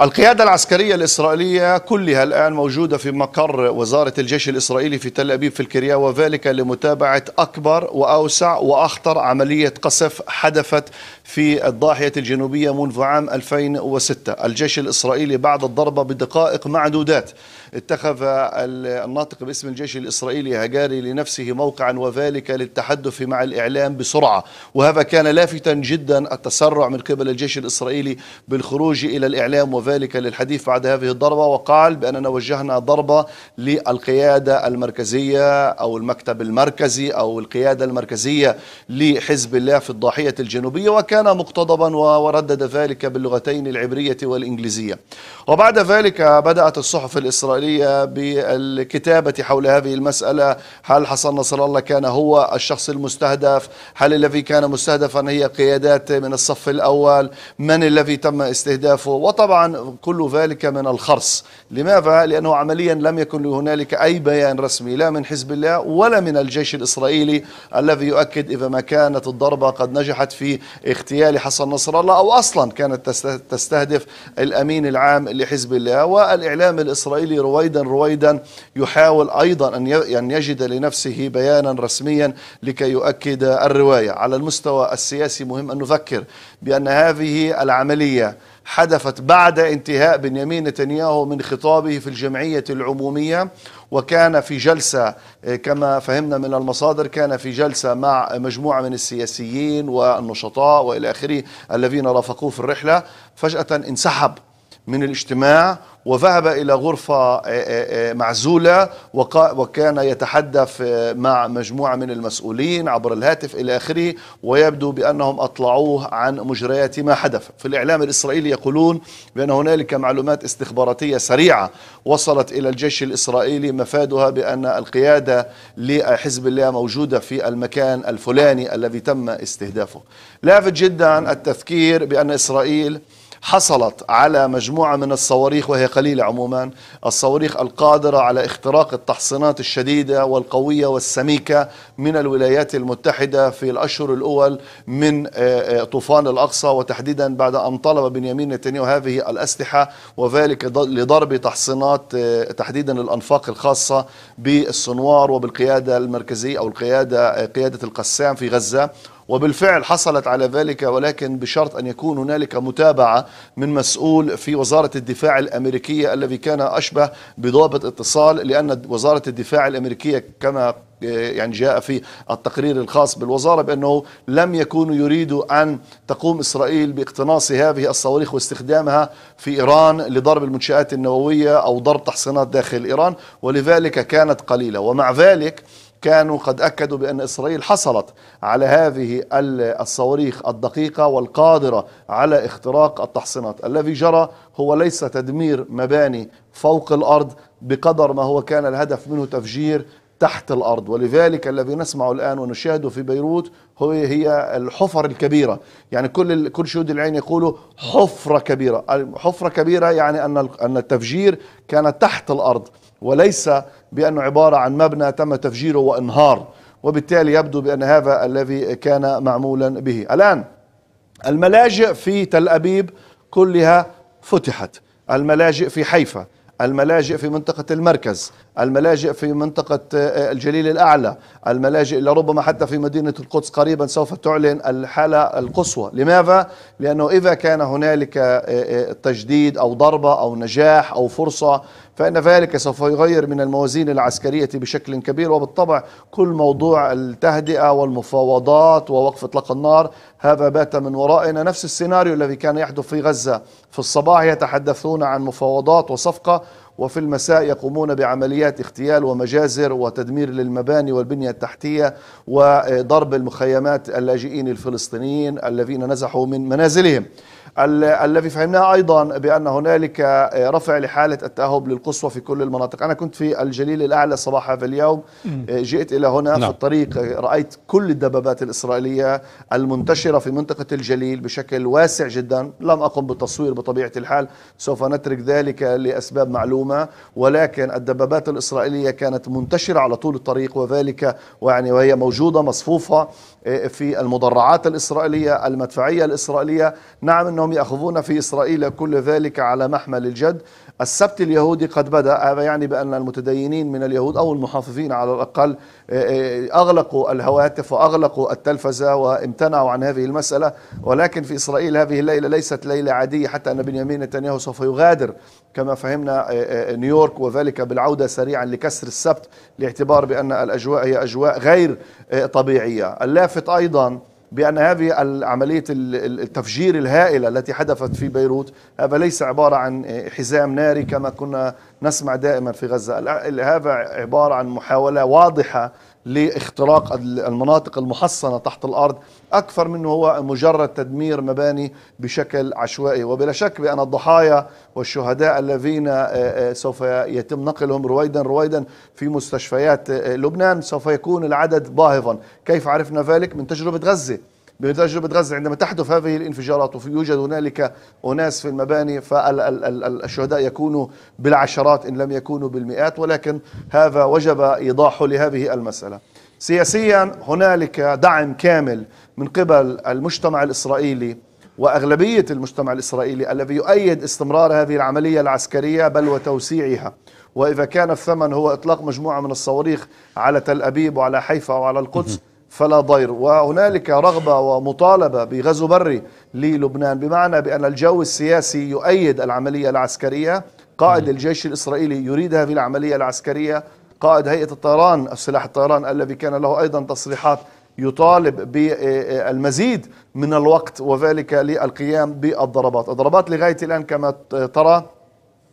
القيادة العسكرية الإسرائيلية كلها الآن موجودة في مقر وزارة الجيش الإسرائيلي في تل أبيب في الكريا وذلك لمتابعة أكبر وأوسع وأخطر عملية قصف حدثت في الضاحية الجنوبية منذ عام 2006 الجيش الإسرائيلي بعد الضربة بدقائق معدودات اتخذ الناطق باسم الجيش الإسرائيلي هجاري لنفسه موقعا وذلك للتحدث مع الإعلام بسرعة وهذا كان لافتا جدا التسرع من قبل الجيش الإسرائيلي بالخروج إلى الإعلام ذلك للحديث بعد هذه الضربة وقال بأننا وجهنا ضربة للقيادة المركزية أو المكتب المركزي أو القيادة المركزية لحزب الله في الضاحية الجنوبية وكان مقتضبا وردد ذلك باللغتين العبرية والإنجليزية وبعد ذلك بدأت الصحف الإسرائيلية بالكتابة حول هذه المسألة هل حسن نصر الله كان هو الشخص المستهدف هل الذي كان مستهدفا هي قيادات من الصف الأول من الذي تم استهدافه وطبعا كل ذلك من الخرص لماذا؟ لأنه عمليا لم يكن هنالك أي بيان رسمي لا من حزب الله ولا من الجيش الإسرائيلي الذي يؤكد إذا ما كانت الضربة قد نجحت في اغتيال حسن نصر الله أو أصلا كانت تستهدف الأمين العام لحزب الله والإعلام الإسرائيلي رويدا رويدا يحاول أيضا أن يجد لنفسه بيانا رسميا لكي يؤكد الرواية على المستوى السياسي مهم أن نفكر بأن هذه العملية حدثت بعد انتهاء بنيامين نتنياهو من خطابه في الجمعية العمومية وكان في جلسة آه، كما فهمنا من المصادر كان في جلسة مع مجموعة من السياسيين والنشطاء وإلى آخره الذين رافقوه في الرحلة فجأة انسحب من الاجتماع وذهب إلى غرفة آه، آه، آه، معزولة وكان يتحدث مع مجموعة من المسؤولين عبر الهاتف إلى آخره ويبدو بأنهم أطلعوه عن مجريات ما حدث في الإعلام الإسرائيلي يقولون بأن هنالك معلومات استخباراتية سريعة وصلت إلى الجيش الإسرائيلي مفادها بأن القيادة لحزب الله موجودة في المكان الفلاني الذي تم استهدافه لافت جدا التذكير بأن إسرائيل حصلت على مجموعة من الصواريخ وهي قليلة عموما الصواريخ القادرة على اختراق التحصينات الشديدة والقوية والسميكة من الولايات المتحدة في الأشهر الأول من آه، آه، طوفان الأقصى وتحديدا بعد أن طلب بنيامين نتنياهو هذه الأسلحة وذلك لضرب تحصينات آه، تحديدا الأنفاق الخاصة بالسنوار وبالقيادة المركزية أو القيادة قيادة القسام في غزة وبالفعل حصلت على ذلك ولكن بشرط أن يكون هنالك متابعة من مسؤول في وزارة الدفاع الأمريكية الذي كان أشبه بضابط اتصال لأن وزارة الدفاع الأمريكية كما يعني جاء في التقرير الخاص بالوزارة بأنه لم يكونوا يريدوا أن تقوم إسرائيل باقتناص هذه الصواريخ واستخدامها في إيران لضرب المنشآت النووية أو ضرب تحصينات داخل إيران ولذلك كانت قليلة ومع ذلك كانوا قد أكدوا بأن إسرائيل حصلت على هذه الصواريخ الدقيقة والقادرة على اختراق التحصينات الذي جرى هو ليس تدمير مباني فوق الأرض بقدر ما هو كان الهدف منه تفجير تحت الأرض ولذلك الذي نسمعه الآن ونشاهده في بيروت هو هي الحفر الكبيرة يعني كل كل شهود العين يقولوا حفرة كبيرة حفرة كبيرة يعني أن أن التفجير كان تحت الأرض وليس بأنه عبارة عن مبنى تم تفجيره وانهار وبالتالي يبدو بأن هذا الذي كان معمولا به الآن الملاجئ في تل أبيب كلها فتحت الملاجئ في حيفا الملاجئ في منطقة المركز الملاجئ في منطقة آه، آه، الجليل الأعلى الملاجئ لربما حتى في مدينة القدس قريبا سوف تعلن الحالة القصوى لماذا؟ لأنه إذا كان هنالك آه، تجديد أو ضربة أو نجاح أو فرصة فإن ذلك سوف يغير من الموازين العسكرية بشكل كبير وبالطبع كل موضوع التهدئة والمفاوضات ووقف إطلاق النار هذا بات من ورائنا نفس السيناريو الذي كان يحدث في غزة في الصباح يتحدثون عن مفاوضات وصفقة وفي المساء يقومون بعمليات اغتيال ومجازر وتدمير للمباني والبنية التحتية وضرب المخيمات اللاجئين الفلسطينيين الذين نزحوا من منازلهم الذي فهمناه ايضا بان هنالك آه، رفع لحاله التاهب للقصوى في كل المناطق، انا كنت في الجليل الاعلى صباح هذا اليوم آه، جئت الى هنا في نعم. الطريق آه، رايت كل الدبابات الاسرائيليه المنتشره في منطقه الجليل بشكل واسع جدا، لم اقم بالتصوير بطبيعه الحال، سوف نترك ذلك لاسباب معلومه بينهما ولكن الدبابات الإسرائيلية كانت منتشرة على طول الطريق وذلك ويعني وهي موجودة مصفوفة آه، في المدرعات الإسرائيلية المدفعية الإسرائيلية نعم أنهم يأخذون في إسرائيل كل ذلك على محمل الجد السبت اليهودي قد بدأ هذا يعني بأن المتدينين من اليهود أو المحافظين على الأقل آه، آه، أغلقوا الهواتف وأغلقوا التلفزة وامتنعوا عن هذه المسألة ولكن في إسرائيل هذه الليلة ليست ليلة عادية حتى أن بنيامين نتنياهو سوف يغادر كما فهمنا آه، نيويورك وذلك بالعودة سريعا لكسر السبت لاعتبار بأن الأجواء هي أجواء غير طبيعية اللافت أيضا بأن هذه عملية التفجير الهائلة التي حدثت في بيروت هذا ليس عبارة عن حزام ناري كما كنا نسمع دائما في غزة هذا عبارة عن محاولة واضحة لاختراق المناطق المحصنة تحت الأرض أكثر منه هو مجرد تدمير مباني بشكل عشوائي وبلا شك بأن الضحايا والشهداء الذين آه، آه، سوف يتم نقلهم رويدا رويدا في مستشفيات آه، لبنان سوف يكون العدد باهظا كيف عرفنا ذلك من تجربة غزة بتجربة غزة عندما تحدث هذه الانفجارات ويوجد هنالك أناس في المباني فالشهداء يكونوا بالعشرات إن لم يكونوا بالمئات ولكن هذا وجب إيضاحه لهذه المسألة سياسيا هنالك دعم كامل من قبل المجتمع الإسرائيلي وأغلبية المجتمع الإسرائيلي الذي يؤيد استمرار هذه العملية العسكرية بل وتوسيعها وإذا كان الثمن هو إطلاق مجموعة من الصواريخ على تل أبيب وعلى حيفا وعلى القدس فلا ضير وهنالك رغبة ومطالبة بغزو بري للبنان بمعنى بأن الجو السياسي يؤيد العملية العسكرية قائد الجيش الإسرائيلي يريد هذه العملية العسكرية قائد هيئة الطيران السلاح الطيران الذي كان له أيضا تصريحات يطالب بالمزيد من الوقت وذلك للقيام بالضربات الضربات لغاية الآن كما ترى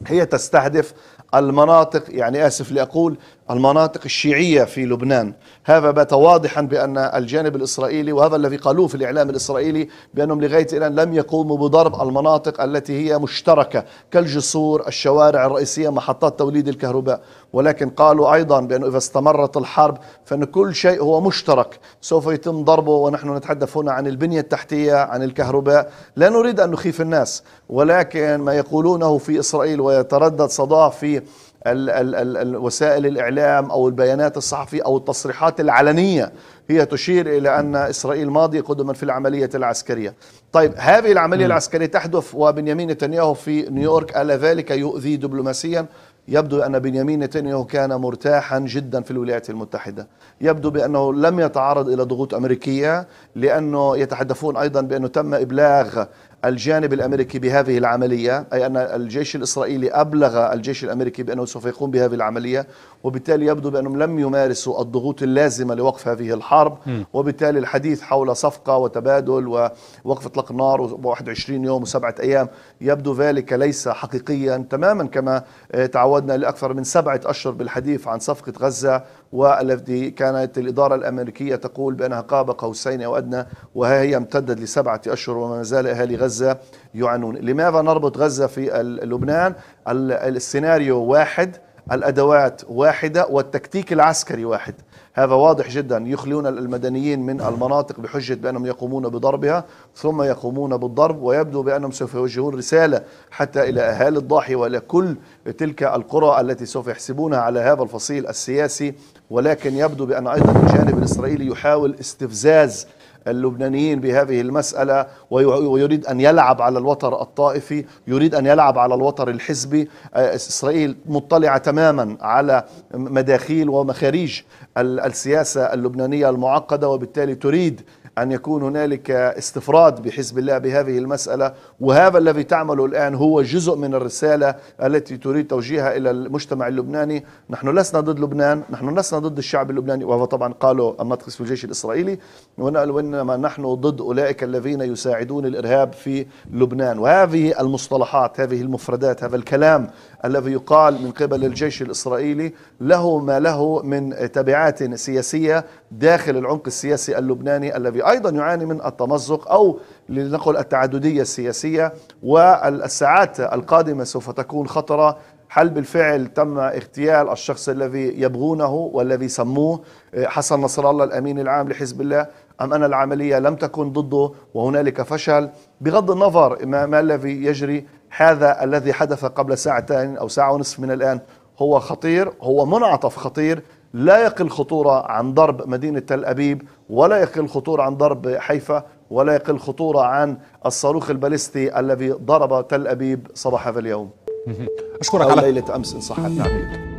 هي تستهدف المناطق يعني آسف لأقول المناطق الشيعية في لبنان هذا بات واضحا بأن الجانب الإسرائيلي وهذا الذي قالوه في الإعلام الإسرائيلي بأنهم لغاية الآن لم يقوموا بضرب المناطق التي هي مشتركة كالجسور الشوارع الرئيسية محطات توليد الكهرباء ولكن قالوا أيضا بأنه إذا استمرت الحرب فأن كل شيء هو مشترك سوف يتم ضربه ونحن نتحدث هنا عن البنية التحتية عن الكهرباء لا نريد أن نخيف الناس ولكن ما يقولونه في إسرائيل ويتردد صداه في ال ال ال الـ وسائل الإعلام أو البيانات الصحفية أو التصريحات العلنية هي تشير إلى أن إسرائيل ماضي قدما في العملية العسكرية طيب هذه العملية العسكرية تحدث وبنيامين نتنياهو في نيويورك ألا ذلك يؤذي دبلوماسيا يبدو أن بنيامين نتنياهو كان مرتاحا جدا في الولايات المتحدة يبدو بأنه لم يتعرض إلى ضغوط أمريكية لأنه يتحدثون أيضا بأنه تم إبلاغ الجانب الامريكي بهذه العمليه اي ان الجيش الاسرائيلي ابلغ الجيش الامريكي بانه سوف يقوم بهذه العمليه وبالتالي يبدو بانهم لم يمارسوا الضغوط اللازمه لوقف هذه الحرب م. وبالتالي الحديث حول صفقه وتبادل ووقف اطلاق النار و21 يوم وسبعه ايام يبدو ذلك ليس حقيقيا تماما كما آه، تعودنا لاكثر من سبعه اشهر بالحديث عن صفقه غزه والتي كانت الإدارة الأمريكية تقول بأنها قاب قوسين أو أدنى وها هي امتدت لسبعة أشهر وما زال أهالي غزة يعانون لماذا نربط غزة في لبنان السيناريو واحد الأدوات واحدة والتكتيك العسكري واحد هذا واضح جدا يخلون المدنيين من المناطق بحجة بأنهم يقومون بضربها ثم يقومون بالضرب ويبدو بأنهم سوف يوجهون رسالة حتى إلى أهالي الضاحية وإلى كل تلك القرى التي سوف يحسبونها على هذا الفصيل السياسي ولكن يبدو بأن أيضا الجانب الإسرائيلي يحاول استفزاز اللبنانيين بهذه المسألة ويريد أن يلعب على الوتر الطائفي يريد أن يلعب على الوتر الحزبي آه، إسرائيل مطلعة تماما على مداخيل ومخاريج السياسة اللبنانية المعقدة وبالتالي تريد أن يكون هنالك استفراد بحزب الله بهذه المسألة وهذا الذي تعمله الآن هو جزء من الرسالة التي تريد توجيهها إلى المجتمع اللبناني نحن لسنا ضد لبنان نحن لسنا ضد الشعب اللبناني وهذا طبعا قاله الناطق في الجيش الإسرائيلي وإن انما نحن ضد اولئك الذين يساعدون الارهاب في لبنان وهذه المصطلحات هذه المفردات هذا الكلام الذي يقال من قبل الجيش الاسرائيلي له ما له من تبعات سياسيه داخل العمق السياسي اللبناني الذي ايضا يعاني من التمزق او لنقل التعدديه السياسيه والساعات القادمه سوف تكون خطره هل بالفعل تم اغتيال الشخص الذي يبغونه والذي سموه حسن نصر الله الامين العام لحزب الله أم أن العملية لم تكن ضده وهنالك فشل بغض النظر ما الذي يجري هذا الذي حدث قبل ساعتين أو ساعة ونصف من الآن هو خطير هو منعطف خطير لا يقل خطورة عن ضرب مدينة تل أبيب ولا يقل خطورة عن ضرب حيفا ولا يقل خطورة عن الصاروخ البالستي الذي ضرب تل أبيب صباح هذا اليوم أشكرك على ليلة أمس إن صح التعبير نعم.